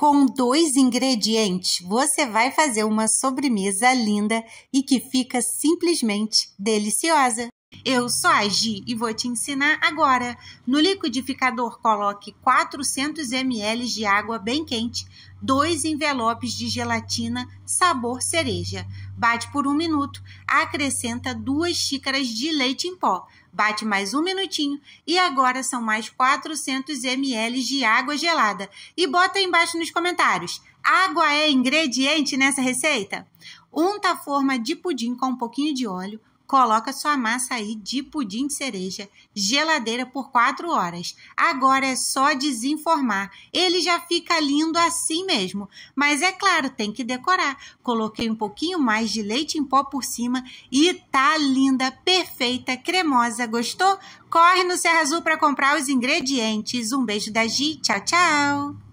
Com dois ingredientes, você vai fazer uma sobremesa linda e que fica simplesmente deliciosa. Eu sou a Gi e vou te ensinar agora. No liquidificador, coloque 400 ml de água bem quente, dois envelopes de gelatina sabor cereja. Bate por um minuto, acrescenta duas xícaras de leite em pó. Bate mais um minutinho e agora são mais 400 ml de água gelada. E bota aí embaixo nos comentários. Água é ingrediente nessa receita? Unta a forma de pudim com um pouquinho de óleo, coloca sua massa aí de pudim de cereja, geladeira por 4 horas. Agora é só desenformar. Ele já fica lindo assim mesmo. Mas é claro, tem que decorar. Coloquei um pouquinho mais de leite em pó por cima e tá linda, perfeita, cremosa. Gostou? Corre no Serra Azul para comprar os ingredientes. Um beijo da Gi. Tchau, tchau.